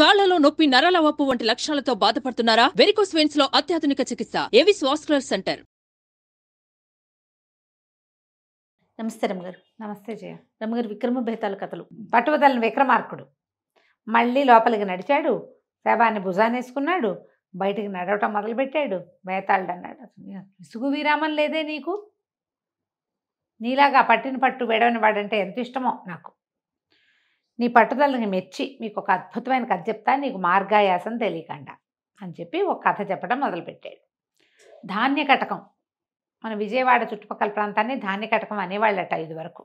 కాళ్లలో నొప్పి నరాల వాపు వంటి లక్షణాలతో బాధపడుతున్నారా వెరికోస్ వెయిన్స్ లో అత్యాధునిక చికిత్స ఏవిస్ వాస్కులర్ సెంటర్ నమస్తే రమ్మగారు నమస్తే జయ రమ్మగారు విక్రమ బేతాల కథలు పట్టువదలని విక్రమార్కుడు మళ్ళీ లోపలికి నడిచాడు శవాన్ని భుజానేసుకున్నాడు బయటికి నడవటం మొదలుపెట్టాడు బేతాళుడు అన్నాడు ఇసుగు విరామం లేదే నీకు నీలాగా పట్టిన పట్టు వెడవని వాడంటే ఎంత ఇష్టమో నాకు నీ పట్టుదలని మెచ్చి మీకు ఒక అద్భుతమైన కథ చెప్తా నీకు మార్గాయాసం తెలియకుండా అని చెప్పి ఒక కథ చెప్పడం మొదలుపెట్టాడు ధాన్య కటకం మన విజయవాడ చుట్టుపక్కల ప్రాంతాన్ని ధాన్య కటకం అనేవాళ్ళట ఇది వరకు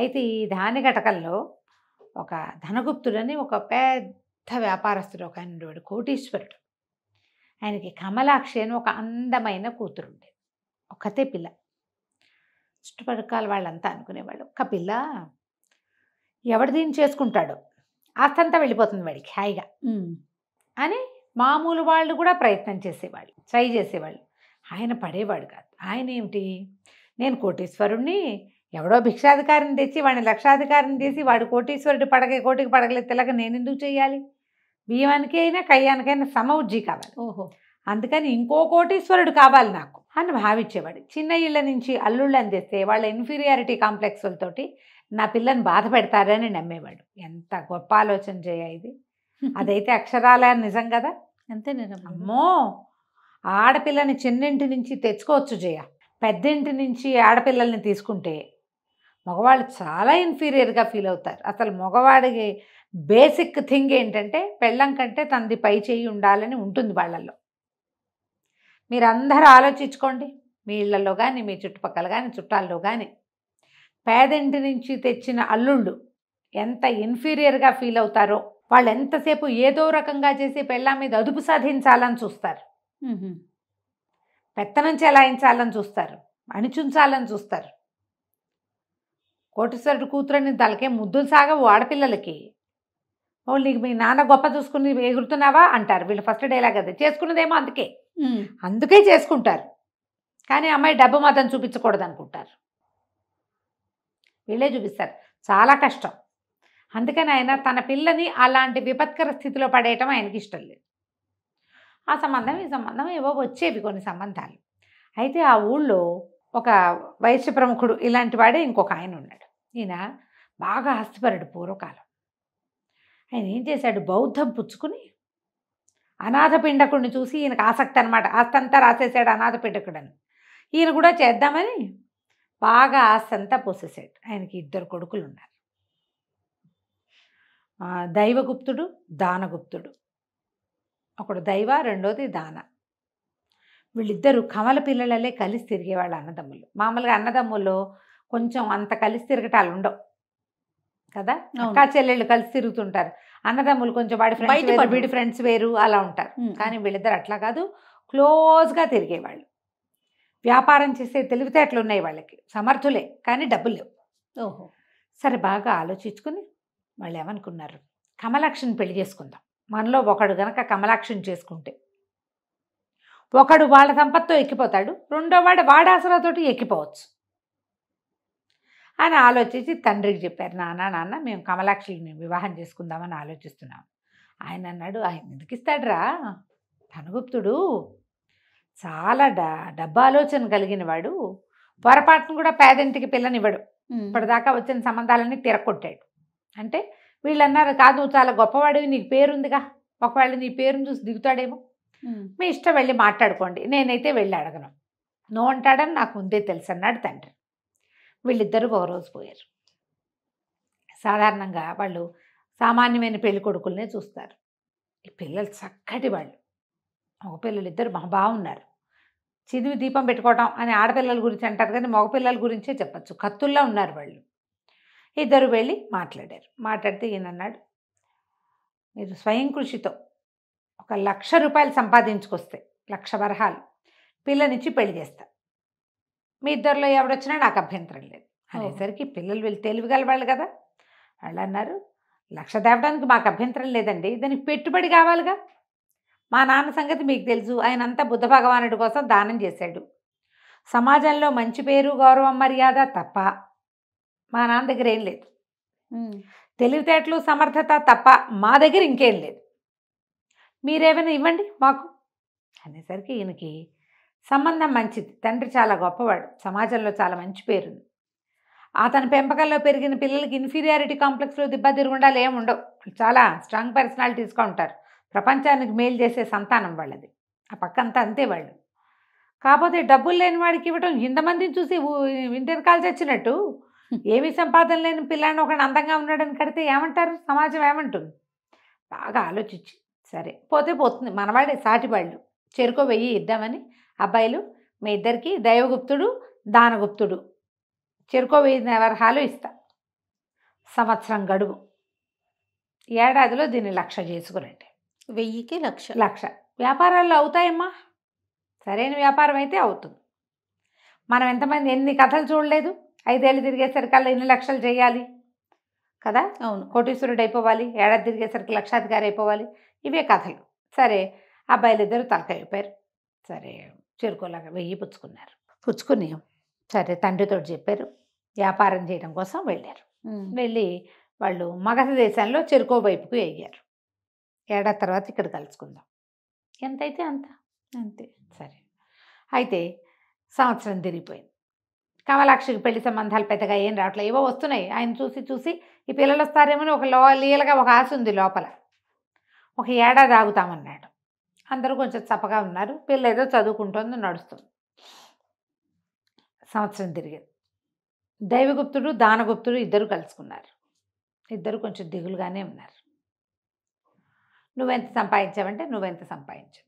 అయితే ఈ ధాన్య కటకంలో ఒక ధనగుప్తుడని ఒక పెద్ద వ్యాపారస్తుడు ఒక ఆయన కోటీశ్వరుడు ఆయనకి కమలాక్షి అని ఒక అందమైన కూతురు ఉండేది ఒకతే పిల్ల చుట్టుపక్కల వాళ్ళంతా అనుకునేవాళ్ళు ఒక పిల్ల ఎవడు దీన్ని చేసుకుంటాడు ఆస్తంతా వెళ్ళిపోతుంది వాడికి హాయిగా అని మామూలు వాళ్ళు కూడా ప్రయత్నం చేసేవాళ్ళు ట్రై చేసేవాళ్ళు ఆయన పడేవాడు కాదు ఆయన ఏమిటి నేను కోటీశ్వరుణ్ణి ఎవడో భిక్షాధికారిని తెచ్చి వాడిని లక్షాధికారిని చేసి వాడు కోటీశ్వరుడు పడగే కోటికి పడగలే తెలక నేను ఎందుకు చేయాలి బియ్యానికి అయినా కయ్యానికైనా సమవుజ్జి కావాలి ఓహో అందుకని ఇంకో కోటీశ్వరుడు కావాలి నాకు అని భావించేవాడు చిన్న ఇళ్ళ నుంచి అల్లుళ్ళు అందిస్తే వాళ్ళ ఇన్ఫీరియారిటీ కాంప్లెక్స్లతోటి నా పిల్లని బాధ పెడతారని నమ్మేవాడు ఎంత గొప్ప ఆలోచన చేయ ఇది అదైతే అక్షరాల నిజం కదా అంతేనేనా అమ్మో ఆడపిల్లని చిన్నింటి నుంచి తెచ్చుకోవచ్చు జయ పెద్దింటి నుంచి ఆడపిల్లల్ని తీసుకుంటే మగవాళ్ళు చాలా ఇన్ఫీరియర్గా ఫీల్ అవుతారు అసలు మగవాడికి బేసిక్ థింగ్ ఏంటంటే పెళ్ళం కంటే తనది పై చేయి ఉండాలని ఉంటుంది వాళ్ళల్లో మీరందరూ ఆలోచించుకోండి మీ ఇళ్లలో కానీ మీ చుట్టుపక్కల కానీ చుట్టాల్లో కానీ పేదింటి నుంచి తెచ్చిన అల్లుళ్ళు ఎంత ఇన్ఫీరియర్గా ఫీల్ అవుతారో వాళ్ళు ఎంతసేపు ఏదో రకంగా చేసి పెళ్ళ మీద అదుపు సాధించాలని చూస్తారు పెత్తనం చెలాయించాలని చూస్తారు అణిచుంచాలని చూస్తారు కోటిసరుడు కూతురని తలకే ముద్దులు సాగవు ఆడపిల్లలకి వాళ్ళు నీకు మీ నాన్న గొప్ప చూసుకుని ఎగురుతున్నావా అంటారు వీళ్ళు ఫస్ట్ డైలాగ్ అది చేసుకున్నదేమో అందుకే అందుకే చేసుకుంటారు కానీ అమ్మాయి డబ్బు మాత్రం చూపించకూడదు అనుకుంటారు వీళ్ళే చూపిస్తారు చాలా కష్టం అందుకని ఆయన తన పిల్లని అలాంటి విపత్కర స్థితిలో పడేయటం ఆయనకి ఇష్టం లేదు ఆ సంబంధం ఈ సంబంధం ఏవో వచ్చేవి కొన్ని సంబంధాలు అయితే ఆ ఊళ్ళో ఒక వైశ్య ప్రముఖుడు ఇలాంటి వాడే ఇంకొక ఆయన ఉన్నాడు ఈయన బాగా హస్తపరుడు పూర్వకాలం ఆయన ఏం చేశాడు బౌద్ధం పుచ్చుకుని అనాథ పిండకుడిని చూసి ఈయనకు ఆసక్తి అనమాట ఆస్తంతా రాసేసాడు అనాథ అని ఈయన కూడా చేద్దామని బాగా సంత పోసేసాడు ఆయనకి ఇద్దరు కొడుకులు ఉన్నారు దైవగుప్తుడు దానగుప్తుడు ఒకడు దైవ రెండోది దాన వీళ్ళిద్దరు కమల పిల్లలలే కలిసి తిరిగేవాళ్ళు అన్నదమ్ములు మామూలుగా అన్నదమ్ములు కొంచెం అంత కలిసి తిరగటాలు ఉండవు కదా అక్క చెల్లెళ్ళు కలిసి తిరుగుతుంటారు అన్నదమ్ములు కొంచెం వాడి ఫ్రెండ్స్ వీడి ఫ్రెండ్స్ వేరు అలా ఉంటారు కానీ వీళ్ళిద్దరు అట్లా కాదు క్లోజ్గా తిరిగేవాళ్ళు వ్యాపారం చేసే తెలివితేటలు ఉన్నాయి వాళ్ళకి సమర్థులే కానీ డబ్బులు లేవు ఓహో సరే బాగా ఆలోచించుకుని వాళ్ళు ఏమనుకున్నారు కమలాక్షిని పెళ్లి చేసుకుందాం మనలో ఒకడు గనక కమలాక్షిని చేసుకుంటే ఒకడు వాళ్ళ సంపత్తో ఎక్కిపోతాడు రెండో వాడు వాడాసరాతోటి ఎక్కిపోవచ్చు అని ఆలోచించి తండ్రికి చెప్పారు నాన్న నాన్న మేము కమలాక్షిని వివాహం చేసుకుందామని ఆలోచిస్తున్నాం ఆయన అన్నాడు ఆయన ఎందుకు రా ధనగుప్తుడు చాలా డ డబ్బాలోచన కలిగిన వాడు పొరపాటును కూడా పేదింటికి పిల్లనివ్వడు ఇప్పటిదాకా వచ్చిన సంబంధాలన్నీ తిరగొట్టాడు అంటే వీళ్ళు అన్నారు కాదు చాలా గొప్పవాడివి నీకు పేరుందిగా ఒకవేళ నీ పేరును చూసి దిగుతాడేమో మీ ఇష్టం వెళ్ళి మాట్లాడుకోండి నేనైతే వెళ్ళి అడగను నువ్వు అంటాడని నాకు ముందే తెలుసు అన్నాడు తండ్రి వీళ్ళిద్దరూ ఒక రోజు పోయారు సాధారణంగా వాళ్ళు సామాన్యమైన పెళ్లి కొడుకులనే చూస్తారు ఈ పిల్లలు చక్కటి వాళ్ళు ఒక పిల్లలు ఇద్దరు బాగున్నారు చిదివి దీపం పెట్టుకోవటం అని ఆడపిల్లల గురించి అంటారు కానీ మగపిల్లల గురించే చెప్పచ్చు కత్తుల్లో ఉన్నారు వాళ్ళు ఇద్దరు వెళ్ళి మాట్లాడారు మాట్లాడితే ఈయన అన్నాడు మీరు స్వయం కృషితో ఒక లక్ష రూపాయలు సంపాదించుకొస్తే లక్ష వరహాలు పిల్లనిచ్చి పెళ్లి చేస్తా మీ ఇద్దరిలో ఎవడొచ్చినా నాకు అభ్యంతరం లేదు అనేసరికి పిల్లలు వెళ్ళి తెలివిగల వాళ్ళు కదా వాళ్ళు అన్నారు లక్ష తేవడానికి మాకు అభ్యంతరం లేదండి దానికి పెట్టుబడి కావాలిగా మా నాన్న సంగతి మీకు తెలుసు ఆయన అంతా బుద్ధ భగవానుడి కోసం దానం చేశాడు సమాజంలో మంచి పేరు గౌరవం మర్యాద తప్ప మా నాన్న దగ్గర ఏం లేదు తెలివితేటలు సమర్థత తప్ప మా దగ్గర ఇంకేం లేదు మీరేమైనా ఇవ్వండి మాకు అనేసరికి ఈయనకి సంబంధం మంచిది తండ్రి చాలా గొప్పవాడు సమాజంలో చాలా మంచి పేరుంది అతని పెంపకంలో పెరిగిన పిల్లలకి ఇన్ఫీరియారిటీ కాంప్లెక్స్లో దిబ్బ తిరుగుండాలు ఏమి ఉండవు చాలా స్ట్రాంగ్ పర్సనాలిటీస్గా ఉంటారు ప్రపంచానికి మేలు చేసే సంతానం వాళ్ళది ఆ పక్కంతా అంతే వాళ్ళు కాకపోతే డబ్బులు లేని వాడికి ఇవ్వడం ఇంతమందిని చూసి ఇంటర్ కాల్ చచ్చినట్టు ఏమీ సంపాదన లేని పిల్లాడిని ఒకడు అందంగా ఉన్నాడని కడితే ఏమంటారు సమాజం ఏమంటుంది బాగా ఆలోచించి సరే పోతే పోతుంది మనవాడే సాటివాళ్ళు చెరుకో వెయ్యి ఇద్దామని అబ్బాయిలు మీ ఇద్దరికి దైవగుప్తుడు దానగుప్తుడు చెరుకో వెయ్యి వరహాలు ఇస్తా సంవత్సరం గడువు ఏడాదిలో దీన్ని లక్ష్య చేసుకురండి వెయ్యికి లక్ష లక్ష వ్యాపారాల్లో అవుతాయమ్మా సరైన వ్యాపారం అయితే అవుతుంది మనం ఎంతమంది ఎన్ని కథలు చూడలేదు ఐదేళ్ళు తిరిగేసరికి అలా ఎన్ని లక్షలు చేయాలి కదా అవును కోటీశ్వరుడు అయిపోవాలి ఏడాది తిరిగేసరికి లక్షాధికారి అయిపోవాలి ఇవే కథలు సరే అబ్బాయిలు ఇద్దరు తలకైపోయారు సరే చేరుకోలేక వెయ్యి పుచ్చుకున్నారు పుచ్చుకుని సరే తండ్రితో చెప్పారు వ్యాపారం చేయడం కోసం వెళ్ళారు వెళ్ళి వాళ్ళు మగధ దేశంలో చెరుకో వైపుకు ఎయ్యారు ఏడాది తర్వాత ఇక్కడ కలుసుకుందాం ఎంతైతే అంత అంతే సరే అయితే సంవత్సరం తిరిగిపోయింది కమలాక్షికి పెళ్లి సంబంధాలు పెద్దగా ఏం రావట్లే ఏవో వస్తున్నాయి ఆయన చూసి చూసి ఈ పిల్లలు వస్తారేమని ఒక లో లీలగా ఒక ఆశ ఉంది లోపల ఒక ఏడాది ఆగుతామన్నాడు అందరూ కొంచెం చప్పగా ఉన్నారు పిల్ల ఏదో చదువుకుంటుంది నడుస్తుంది సంవత్సరం తిరిగింది దైవగుప్తుడు దానగుప్తుడు ఇద్దరు కలుసుకున్నారు ఇద్దరు కొంచెం దిగులుగానే ఉన్నారు నువ్వెంత సంపాదించావంటే నువ్వెంత సంపాదించు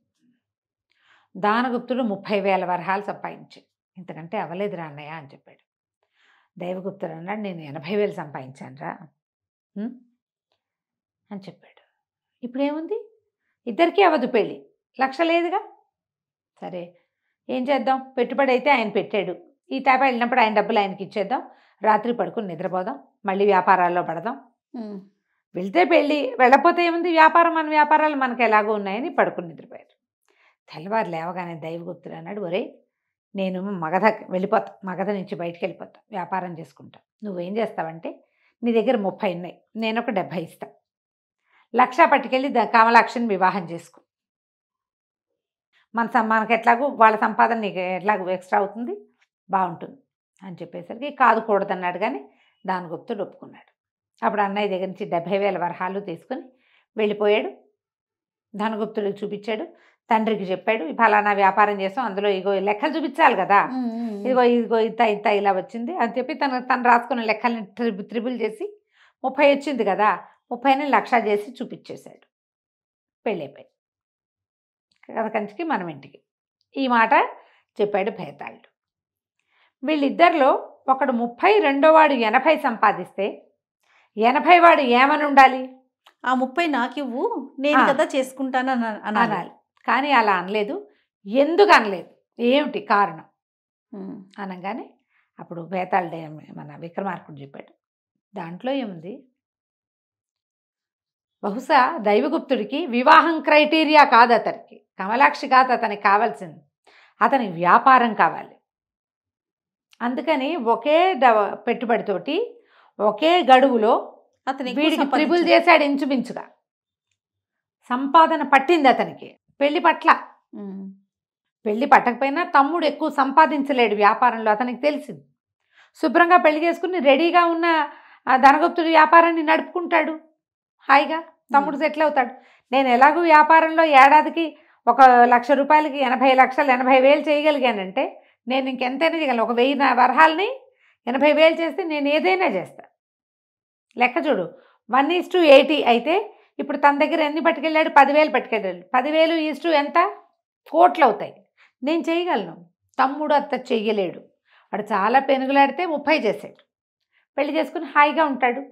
దానగుప్తుడు ముప్పై వేల వరహాలు సంపాదించు ఇంతకంటే అవ్వలేదురా అన్నయ్య అని చెప్పాడు దైవగుప్తుడు అన్నాడు నేను ఎనభై వేలు సంపాదించానురా అని చెప్పాడు ఇప్పుడేముంది ఇద్దరికీ అవ్వదు పెళ్ళి లక్ష లేదుగా సరే ఏం చేద్దాం పెట్టుబడి అయితే ఆయన పెట్టాడు ఈ తాప వెళ్ళినప్పుడు ఆయన డబ్బులు ఆయనకి ఇచ్చేద్దాం రాత్రి పడుకుని నిద్రపోదాం మళ్ళీ వ్యాపారాల్లో పడదాం వెళ్తే పెళ్ళి వెళ్ళపోతే ఏముంది వ్యాపారం మన వ్యాపారాలు మనకు ఎలాగో ఉన్నాయని పడుకుని నిద్రపోయారు తెల్లవారు లేవగానే దైవగుప్తుడు అన్నాడు ఒరే నేను మగధ వెళ్ళిపోతా మగధ నుంచి బయటికి వెళ్ళిపోతా వ్యాపారం చేసుకుంటా నువ్వేం చేస్తావంటే నీ దగ్గర ముప్పై ఉన్నాయి నేను ఒక డెబ్భై ఇస్తా లక్ష పట్టుకెళ్ళి కామలాక్షిని వివాహం చేసుకో మన మనకి ఎట్లాగో వాళ్ళ సంపాదన నీకు ఎట్లాగో ఎక్స్ట్రా అవుతుంది బాగుంటుంది అని చెప్పేసరికి కాదు కూడదన్నాడు కానీ గుప్తుడు ఒప్పుకున్నాడు అప్పుడు అన్నయ్య దగ్గర నుంచి డెబ్భై వేల వరహాలు తీసుకుని వెళ్ళిపోయాడు ధనగుప్తుడు చూపించాడు తండ్రికి చెప్పాడు ఫలానా వ్యాపారం చేసాం అందులో ఇగో లెక్కలు చూపించాలి కదా ఇదిగో ఇదిగో ఇంత ఇంత ఇలా వచ్చింది అని చెప్పి తను తను రాసుకున్న లెక్కల్ని ట్రిబుల్ త్రిబుల్ చేసి ముప్పై వచ్చింది కదా ముప్పైని లక్ష చేసి చూపించేశాడు పెళ్ళైపోయి కథ కంచికి మనం ఇంటికి ఈ మాట చెప్పాడు భేతాళుడు వీళ్ళిద్దరిలో ఒకడు ముప్పై రెండో వాడు ఎనభై సంపాదిస్తే ఎనభై వాడు ఏమని ఉండాలి ఆ ముప్పై నాకివ్వు నేను కదా చేసుకుంటాను అనాలి కానీ అలా అనలేదు ఎందుకు అనలేదు ఏమిటి కారణం అనగానే అప్పుడు బేతాళ్ మన విక్రమార్కుడు చెప్పాడు దాంట్లో ఏముంది బహుశా దైవగుప్తుడికి వివాహం క్రైటీరియా కాదు అతనికి కమలాక్షి కాదు అతనికి కావాల్సింది అతనికి వ్యాపారం కావాలి అందుకని ఒకే డ పెట్టుబడితోటి ఒకే గడువులో అతని వీడికి ట్రిబుల్ చేశాడు ఇంచుమించుగా సంపాదన పట్టింది అతనికి పెళ్లి పట్ల పెళ్లి పట్టకపోయినా తమ్ముడు ఎక్కువ సంపాదించలేడు వ్యాపారంలో అతనికి తెలిసింది శుభ్రంగా పెళ్లి చేసుకుని రెడీగా ఉన్న ధనగుప్తుడు వ్యాపారాన్ని నడుపుకుంటాడు హాయిగా తమ్ముడు సెటిల్ అవుతాడు నేను ఎలాగో వ్యాపారంలో ఏడాదికి ఒక లక్ష రూపాయలకి ఎనభై లక్షలు ఎనభై వేలు చేయగలిగానంటే నేను ఇంకెంతైనా చేయగలను ఒక వెయ్యి వరహాలని ఎనభై వేలు చేస్తే నేను ఏదైనా చేస్తాను లెక్క చూడు వన్ ఈజ్ టు ఎయిటీ అయితే ఇప్పుడు తన దగ్గర ఎన్ని పట్టుకెళ్ళాడు పదివేలు పట్టుకెళ్ళాడు పదివేలు ఈజ్ టు ఎంత కోట్లు అవుతాయి నేను చేయగలను తమ్ముడు అంత చెయ్యలేడు వాడు చాలా పెనుగులాడితే ముప్పై చేసాడు పెళ్లి చేసుకుని హాయిగా ఉంటాడు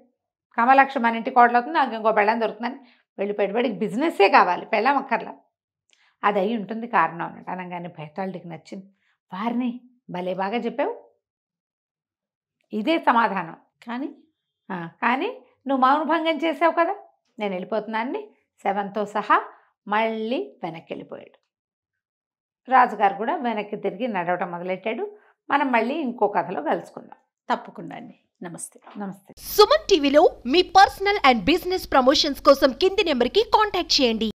కమలక్ష మన ఇంటి కోటలు అవుతుంది నాకు ఇంకో పెళ్ళం దొరుకుతుందని వెళ్ళి పెట్టుబడికి బిజినెస్సే కావాలి పెళ్ళం అక్కర్లా అది అయి ఉంటుంది కారణం అన్నట్టు అనగానే బయటాళ్ళకి నచ్చింది వారిని భలే బాగా చెప్పావు ఇదే సమాధానం కానీ కానీ నువ్వు భంగం చేసావు కదా నేను వెళ్ళిపోతున్నానని శవంతో సహా మళ్ళీ వెనక్కి వెళ్ళిపోయాడు రాజుగారు కూడా వెనక్కి తిరిగి నడవటం మొదలెట్టాడు మనం మళ్ళీ ఇంకో కథలో కలుసుకుందాం తప్పకుండా అండి నమస్తే నమస్తే సుమన్ టీవీలో మీ పర్సనల్ అండ్ బిజినెస్ ప్రమోషన్స్ కోసం కింది నెంబర్కి కాంటాక్ట్ చేయండి